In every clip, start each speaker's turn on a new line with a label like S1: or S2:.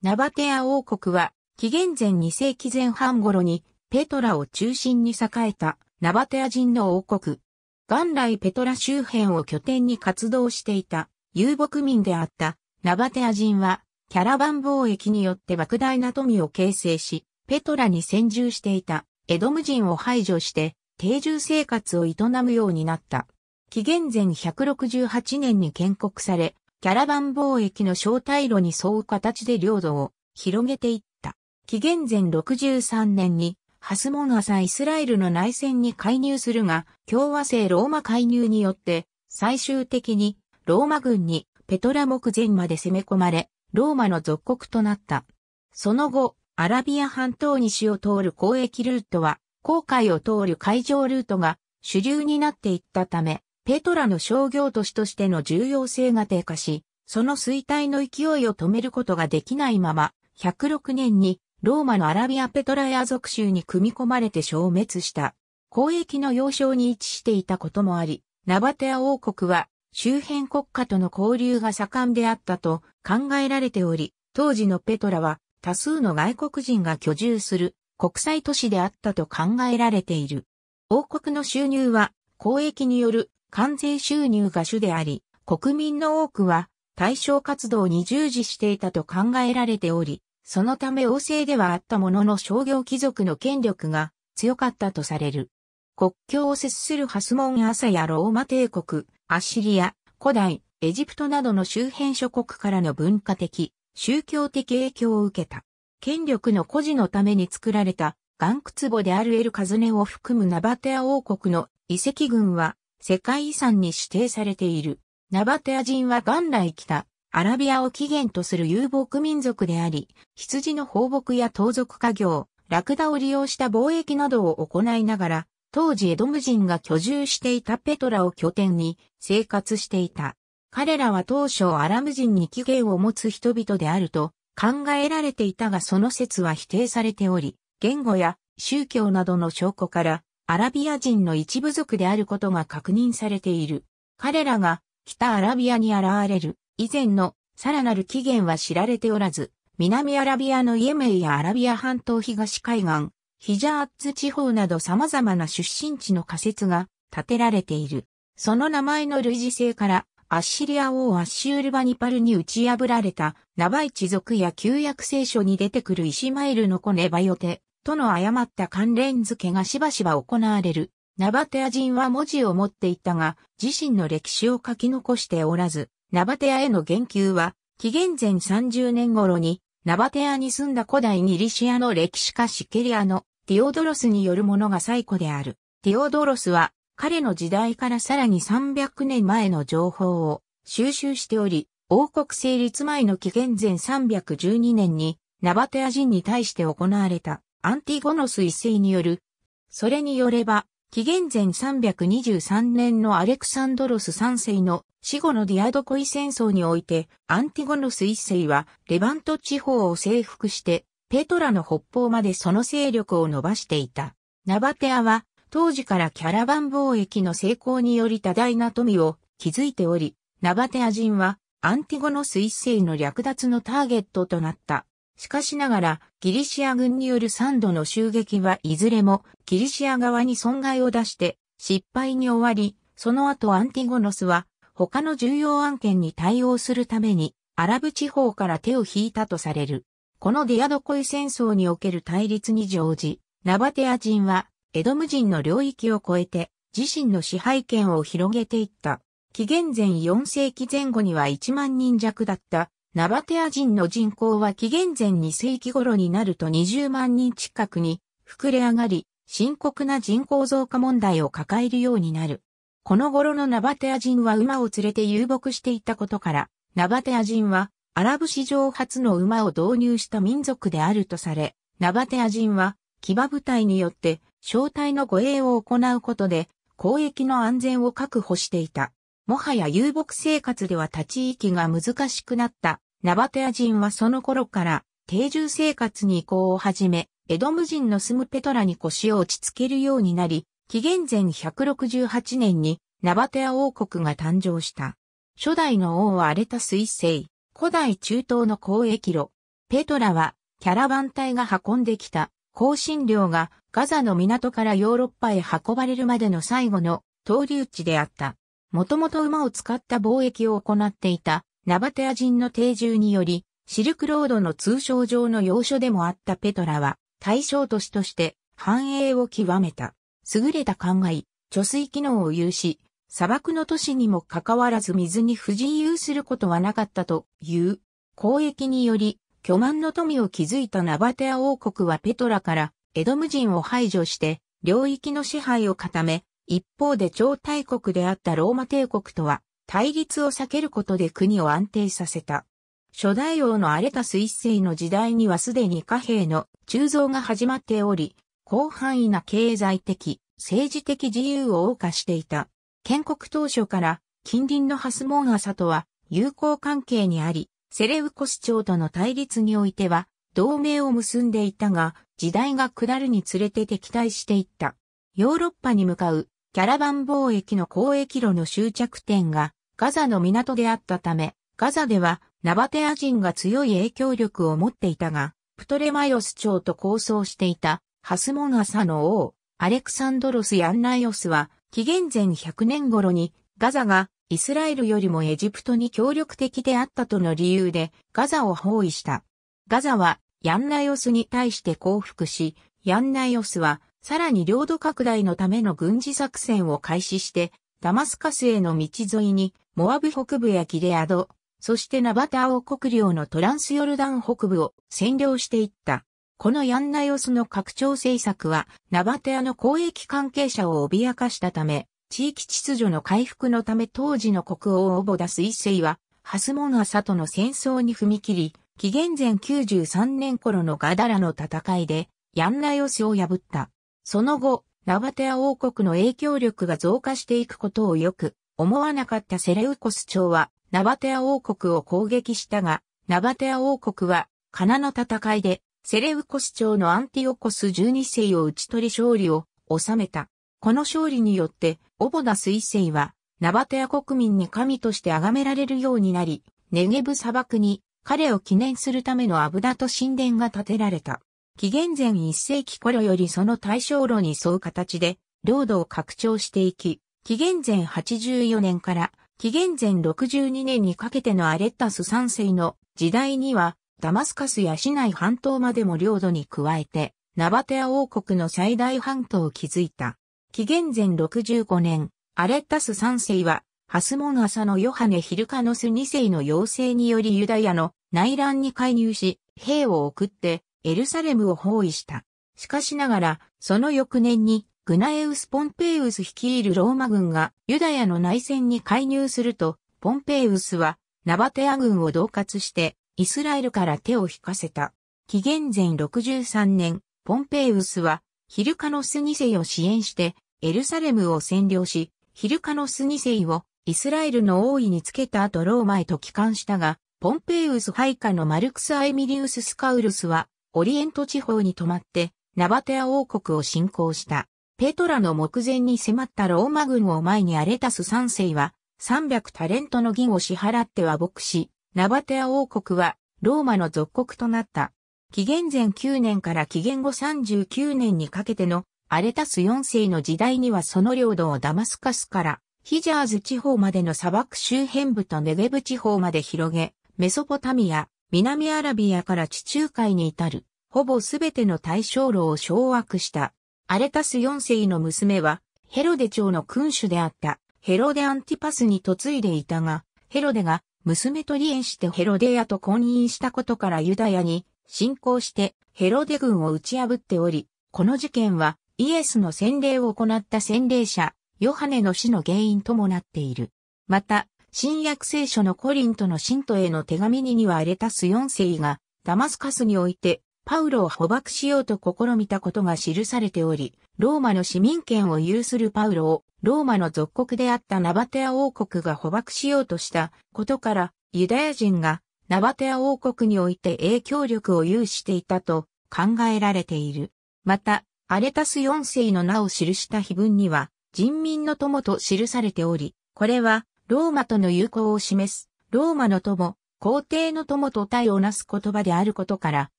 S1: ナバテア王国は、紀元前2世紀前半頃に、ペトラを中心に栄えた、ナバテア人の王国。元来ペトラ周辺を拠点に活動していた、遊牧民であった、ナバテア人は、キャラバン貿易によって莫大な富を形成し、ペトラに先住していた、エドム人を排除して、定住生活を営むようになった。紀元前168年に建国され、キャラバン貿易の小退路に沿う形で領土を広げていった。紀元前63年にハスモンサイスラエルの内戦に介入するが、共和制ローマ介入によって、最終的にローマ軍にペトラ目前まで攻め込まれ、ローマの属国となった。その後、アラビア半島西を通る交易ルートは、航海を通る海上ルートが主流になっていったため、ペトラの商業都市としての重要性が低下し、その衰退の勢いを止めることができないまま、106年にローマのアラビア・ペトラヤ属州に組み込まれて消滅した。交易の要衝に位置していたこともあり、ナバテア王国は周辺国家との交流が盛んであったと考えられており、当時のペトラは多数の外国人が居住する国際都市であったと考えられている。王国の収入は交易による関税収入が主であり、国民の多くは対象活動に従事していたと考えられており、そのため王政ではあったものの商業貴族の権力が強かったとされる。国境を接するハスモン・アサやローマ帝国、アッシリア、古代、エジプトなどの周辺諸国からの文化的、宗教的影響を受けた。権力の孤児のために作られた岩窟墓であるエルカズネを含むナバテア王国の遺跡群は世界遺産に指定されている。ナバテア人は元来北、アラビアを起源とする遊牧民族であり、羊の放牧や盗賊家業、ラクダを利用した貿易などを行いながら、当時エドム人が居住していたペトラを拠点に生活していた。彼らは当初アラム人に起源を持つ人々であると考えられていたがその説は否定されており、言語や宗教などの証拠からアラビア人の一部族であることが確認されている。彼らが北アラビアに現れる以前のさらなる起源は知られておらず、南アラビアのイエメイやアラビア半島東海岸、ヒジャーッツ地方など様々な出身地の仮説が立てられている。その名前の類似性から、アッシリア王アッシュールバニパルに打ち破られた、ナバイ地族や旧約聖書に出てくるイシマエルの子ネバヨテ、との誤った関連付けがしばしば行われる。ナバテア人は文字を持っていたが、自身の歴史を書き残しておらず、ナバテアへの言及は、紀元前30年頃に、ナバテアに住んだ古代ギリシアの歴史家シケリアのティオドロスによるものが最古である。ティオドロスは、彼の時代からさらに300年前の情報を収集しており、王国成立前の紀元前312年に、ナバテア人に対して行われたアンティゴノス一世による。それによれば、紀元前323年のアレクサンドロス3世の死後のディアドコイ戦争において、アンティゴノス一世はレバント地方を征服して、ペトラの北方までその勢力を伸ばしていた。ナバテアは、当時からキャラバン貿易の成功により多大な富を築いており、ナバテア人はアンティゴノス一世の略奪のターゲットとなった。しかしながら、ギリシア軍による3度の襲撃はいずれもギリシア側に損害を出して失敗に終わり、その後アンティゴノスは他の重要案件に対応するためにアラブ地方から手を引いたとされる。このディアドコイ戦争における対立に乗じ、ナバテア人はエドム人の領域を越えて自身の支配権を広げていった。紀元前4世紀前後には1万人弱だったナバテア人の人口は紀元前2世紀頃になると20万人近くに膨れ上がり、深刻な人口増加問題を抱えるようになる。この頃のナバテア人は馬を連れて遊牧していたことから、ナバテア人はアラブ史上初の馬を導入した民族であるとされ、ナバテア人は騎馬部隊によって正体の護衛を行うことで交易の安全を確保していた。もはや遊牧生活では立ち行きが難しくなったナバテア人はその頃から定住生活に移行を始め、エドム人の住むペトラに腰を落ち着けるようになり、紀元前168年にナバテア王国が誕生した。初代の王は荒れた水星、古代中東の交易路。ペトラはキャラバン隊が運んできた香辛料がガザの港からヨーロッパへ運ばれるまでの最後の登竜地であった。もともと馬を使った貿易を行っていたナバテア人の定住により、シルクロードの通称上の要所でもあったペトラは、対象都市として繁栄を極めた。優れた灌漑、貯水機能を有し、砂漠の都市にもかかわらず水に不自由することはなかったという。交易により、巨万の富を築いたナバテア王国はペトラからエドム人を排除して、領域の支配を固め、一方で超大国であったローマ帝国とは対立を避けることで国を安定させた。初代王のアレタス一世の時代にはすでに貨幣の鋳造が始まっており、広範囲な経済的、政治的自由を謳歌していた。建国当初から近隣のハスモンサとは友好関係にあり、セレウコス朝との対立においては同盟を結んでいたが、時代が下るにつれて敵対していった。ヨーロッパに向かうキャラバン貿易の交易路の終着点がガザの港であったため、ガザではナバテア人が強い影響力を持っていたが、プトレマイオス朝と構想していたハスモンアサの王、アレクサンドロス・ヤンナイオスは、紀元前100年頃にガザがイスラエルよりもエジプトに協力的であったとの理由でガザを包囲した。ガザはヤンナイオスに対して降伏し、ヤンナイオスはさらに領土拡大のための軍事作戦を開始して、ダマスカスへの道沿いに、モアブ北部やギレアド、そしてナバタ王国領のトランスヨルダン北部を占領していった。このヤンナヨスの拡張政策は、ナバテアの交易関係者を脅かしたため、地域秩序の回復のため当時の国王オボダス一世は、ハスモンアサとの戦争に踏み切り、紀元前93年頃のガダラの戦いで、ヤンナヨスを破った。その後、ナバテア王国の影響力が増加していくことをよく思わなかったセレウコス朝はナバテア王国を攻撃したが、ナバテア王国はカナの戦いでセレウコス朝のアンティオコス12世を打ち取り勝利を収めた。この勝利によってオボダス一世はナバテア国民に神として崇められるようになり、ネゲブ砂漠に彼を記念するためのアブダと神殿が建てられた。紀元前1世紀頃よりその対象路に沿う形で、領土を拡張していき、紀元前84年から紀元前62年にかけてのアレッタス3世の時代には、ダマスカスや市内半島までも領土に加えて、ナバテア王国の最大半島を築いた。紀元前65年、アレッタス3世は、ハスモン朝のヨハネ・ヒルカノス2世の要請によりユダヤの内乱に介入し、兵を送ってエルサレムを包囲した。しかしながら、その翌年に、グナエウス・ポンペイウス率いるローマ軍がユダヤの内戦に介入すると、ポンペイウスはナバテア軍を恫喝してイスラエルから手を引かせた。紀元前63年、ポンペイウスはヒルカノス2世を支援してエルサレムを占領し、ヒルカノス2世をイスラエルの王位につけた後ローマへと帰還したが、ポンペイウス配下のマルクス・アイミリウス・スカウルスはオリエント地方に泊まって、ナバテア王国を侵攻した。ペトラの目前に迫ったローマ軍を前にアレタス三世は、300タレントの銀を支払っては牧師、ナバテア王国は、ローマの属国となった。紀元前9年から紀元後39年にかけての、アレタス4世の時代にはその領土をダマスカスから、ヒジャーズ地方までの砂漠周辺部とネゲブ地方まで広げ、メソポタミア、南アラビアから地中海に至る、ほぼすべての大小路を掌握した。アレタス4世の娘は、ヘロデ朝の君主であった、ヘロデアンティパスに嫁いでいたが、ヘロデが娘と離縁してヘロデアと婚姻したことからユダヤに侵攻してヘロデ軍を打ち破っており、この事件はイエスの洗礼を行った洗礼者、ヨハネの死の原因ともなっている。また、新約聖書のコリントの信徒への手紙ににはレタス4世が、ダマスカスにおいて、パウロを捕獲しようと試みたことが記されており、ローマの市民権を有するパウロを、ローマの属国であったナバテア王国が捕獲しようとしたことから、ユダヤ人がナバテア王国において影響力を有していたと考えられている。また、アレタス4世の名を記した碑文には、人民の友と記されており、これはローマとの友好を示す、ローマの友、皇帝の友と対をなす言葉であることから、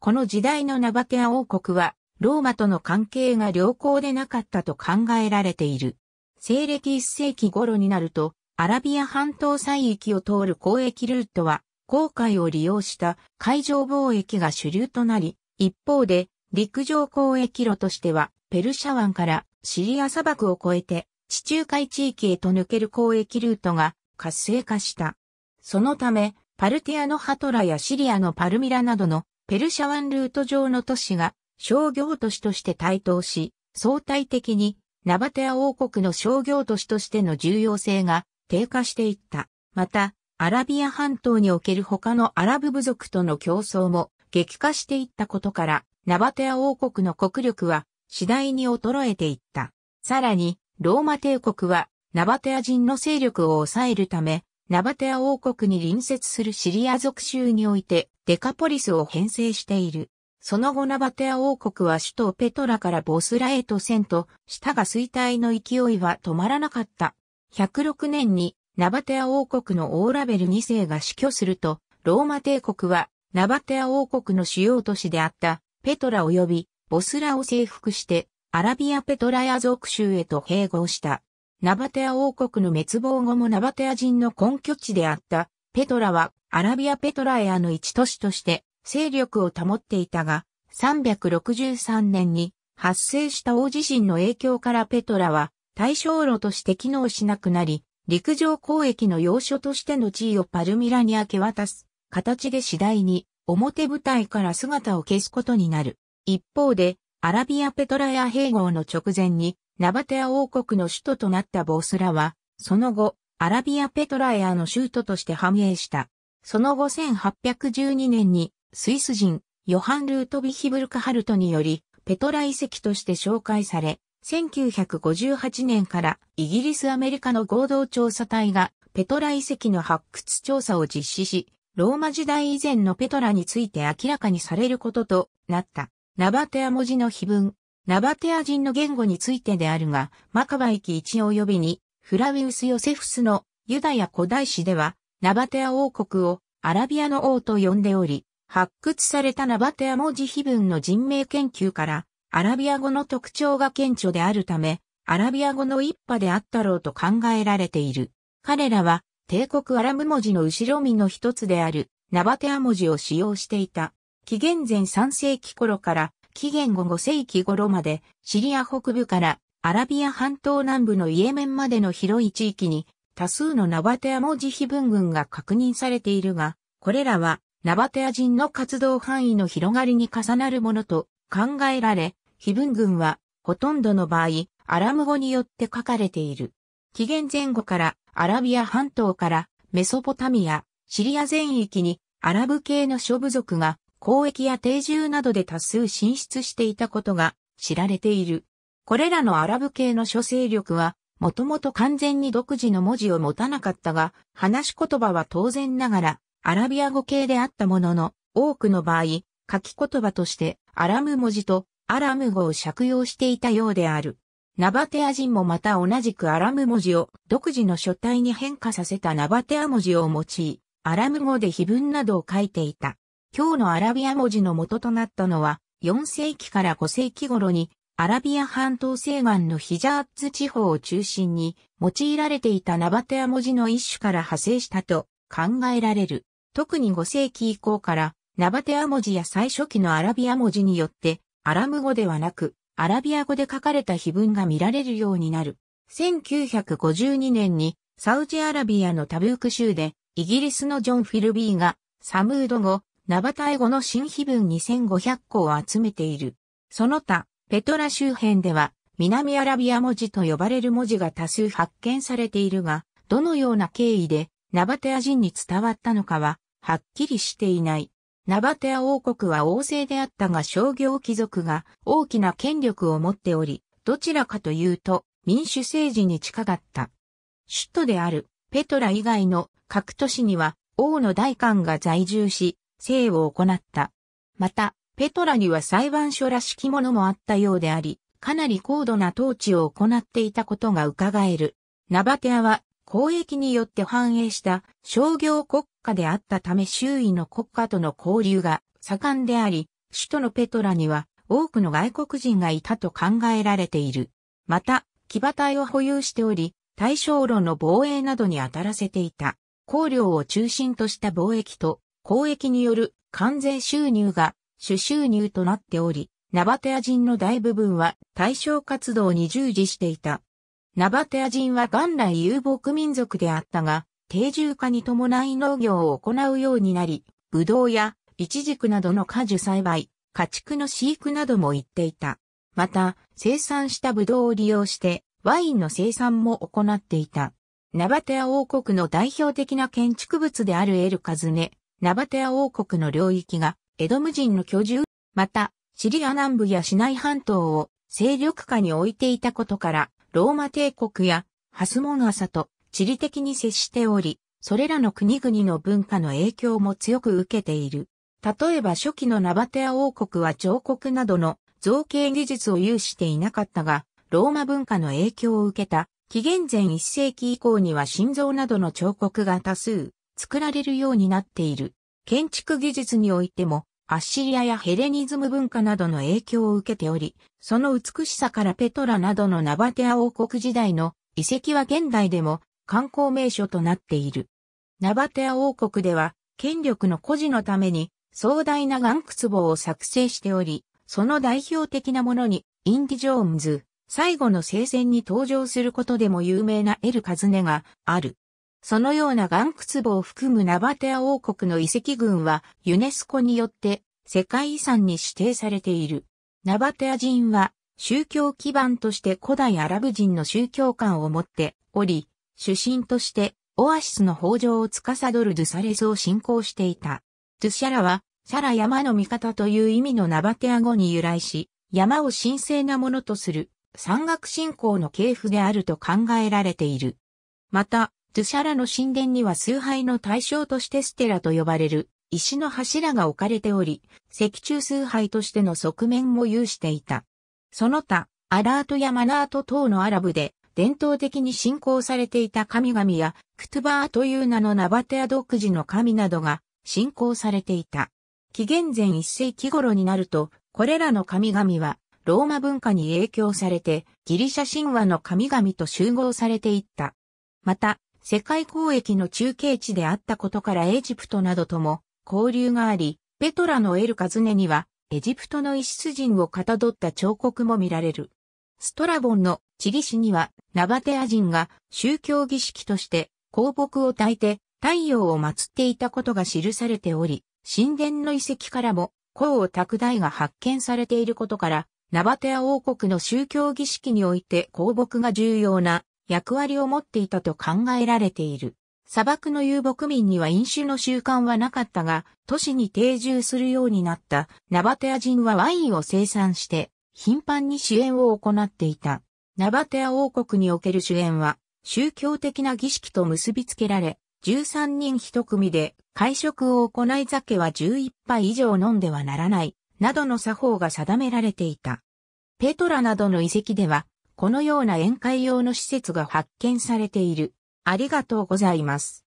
S1: この時代のナバテア王国は、ローマとの関係が良好でなかったと考えられている。西暦1世紀頃になると、アラビア半島西域を通る交易ルートは、航海を利用した海上貿易が主流となり、一方で、陸上交易路としては、ペルシャ湾からシリア砂漠を越えて、地中海地域へと抜ける交易ルートが活性化した。そのため、パルティアのハトラやシリアのパルミラなどのペルシャ湾ルート上の都市が商業都市として台頭し、相対的にナバテア王国の商業都市としての重要性が低下していった。また、アラビア半島における他のアラブ部族との競争も激化していったことから、ナバテア王国の国力は次第に衰えていった。さらに、ローマ帝国はナバテア人の勢力を抑えるため、ナバテア王国に隣接するシリア属州においてデカポリスを編成している。その後ナバテア王国は首都ペトラからボスラへと遷としたが衰退の勢いは止まらなかった。106年にナバテア王国のオーラベル2世が死去すると、ローマ帝国はナバテア王国の主要都市であったペトラ及びボスラを征服してアラビアペトラヤ族州へと併合した。ナバテア王国の滅亡後もナバテア人の根拠地であった、ペトラはアラビアペトラヤの一都市として勢力を保っていたが、363年に発生した大地震の影響からペトラは対象路として機能しなくなり、陸上交易の要所としての地位をパルミラに明け渡す形で次第に表舞台から姿を消すことになる。一方で、アラビアペトラヤ併合の直前にナバテア王国の首都となったボースラは、その後、アラビアペトラヤの州都として繁栄した。その後1812年にスイス人ヨハン・ルートビヒブルカハルトによりペトラ遺跡として紹介され、1958年からイギリス・アメリカの合同調査隊がペトラ遺跡の発掘調査を実施し、ローマ時代以前のペトラについて明らかにされることとなった。ナバテア文字の碑文、ナバテア人の言語についてであるが、マカバイ一1及びに、フラウィウス・ヨセフスのユダヤ古代史では、ナバテア王国をアラビアの王と呼んでおり、発掘されたナバテア文字碑文の人名研究から、アラビア語の特徴が顕著であるため、アラビア語の一派であったろうと考えられている。彼らは、帝国アラム文字の後ろ身の一つである、ナバテア文字を使用していた。紀元前3世紀頃から紀元後5世紀頃までシリア北部からアラビア半島南部のイエメンまでの広い地域に多数のナバテア文字碑文群が確認されているが、これらはナバテア人の活動範囲の広がりに重なるものと考えられ、碑文群はほとんどの場合、アラム語によって書かれている。紀元前後からアラビア半島からメソポタミア、シリア全域にアラブ系の諸部族が交易や定住などで多数進出していたことが知られている。これらのアラブ系の諸勢力は、もともと完全に独自の文字を持たなかったが、話し言葉は当然ながら、アラビア語系であったものの、多くの場合、書き言葉として、アラム文字とアラム語を借用していたようである。ナバテア人もまた同じくアラム文字を独自の書体に変化させたナバテア文字を用い、アラム語で碑文などを書いていた。今日のアラビア文字の元となったのは、4世紀から5世紀頃に、アラビア半島西岸のヒジャーツ地方を中心に、用いられていたナバテア文字の一種から派生したと考えられる。特に5世紀以降から、ナバテア文字や最初期のアラビア文字によって、アラム語ではなく、アラビア語で書かれた碑文が見られるようになる。1952年に、サウジアラビアのタブーク州で、イギリスのジョン・フィルビーが、サムード語、ナバタエ語の新碑文2500個を集めている。その他、ペトラ周辺では、南アラビア文字と呼ばれる文字が多数発見されているが、どのような経緯でナバテア人に伝わったのかは、はっきりしていない。ナバテア王国は王政であったが商業貴族が大きな権力を持っており、どちらかというと民主政治に近かった。首都であるペトラ以外の各都市には王の大官が在住し、生を行った。また、ペトラには裁判所らしきものもあったようであり、かなり高度な統治を行っていたことが伺える。ナバテアは交易によって繁栄した商業国家であったため周囲の国家との交流が盛んであり、首都のペトラには多くの外国人がいたと考えられている。また、騎馬隊を保有しており、対象論の防衛などに当たらせていた。香料を中心とした貿易と交易による関税収入が主収入となっており、ナバテア人の大部分は対象活動に従事していた。ナバテア人は元来遊牧民族であったが、定住化に伴い農業を行うようになり、ブドウやイチジクなどの果樹栽培、家畜の飼育なども行っていた。また、生産したブドウを利用して、ワインの生産も行っていた。ナバテア王国の代表的な建築物であるエルカズネ、ナバテア王国の領域がエドム人の居住、またシリア南部やシナイ半島を勢力下に置いていたことから、ローマ帝国やハスモンサと地理的に接しており、それらの国々の文化の影響も強く受けている。例えば初期のナバテア王国は彫刻などの造形技術を有していなかったが、ローマ文化の影響を受けた。紀元前1世紀以降には心臓などの彫刻が多数作られるようになっている。建築技術においても、アッシリアやヘレニズム文化などの影響を受けており、その美しさからペトラなどのナバテア王国時代の遺跡は現代でも観光名所となっている。ナバテア王国では、権力の孤児のために壮大な岩窟棒を作成しており、その代表的なものに、インディ・ジョーンズ、最後の聖戦に登場することでも有名なエル・カズネがある。そのような岩窟棒を含むナバテア王国の遺跡群はユネスコによって世界遺産に指定されている。ナバテア人は宗教基盤として古代アラブ人の宗教観を持っており、主神としてオアシスの北条を司るドゥサレスを信仰していた。ドゥシャラは、シャラ山の味方という意味のナバテア語に由来し、山を神聖なものとする山岳信仰の系譜であると考えられている。また、ドゥシャラの神殿には崇拝の対象としてステラと呼ばれる石の柱が置かれており、石柱崇拝としての側面も有していた。その他、アラートやマナート等のアラブで伝統的に信仰されていた神々や、クトゥバーという名のナバテア独自の神などが信仰されていた。紀元前一世紀頃になると、これらの神々は、ローマ文化に影響されて、ギリシャ神話の神々と集合されていった。また、世界交易の中継地であったことからエジプトなどとも交流があり、ペトラのエルカズネにはエジプトのイシス人をかたどった彫刻も見られる。ストラボンのチリ市にはナバテア人が宗教儀式として香木を焚いて太陽を祀っていたことが記されており、神殿の遺跡からも香を拓大が発見されていることから、ナバテア王国の宗教儀式において香木が重要な役割を持っていたと考えられている。砂漠の遊牧民には飲酒の習慣はなかったが、都市に定住するようになったナバテア人はワインを生産して、頻繁に支援を行っていた。ナバテア王国における主演は、宗教的な儀式と結びつけられ、13人一組で会食を行い酒は11杯以上飲んではならない、などの作法が定められていた。ペトラなどの遺跡では、このような宴会用の施設が発見されている。ありがとうございます。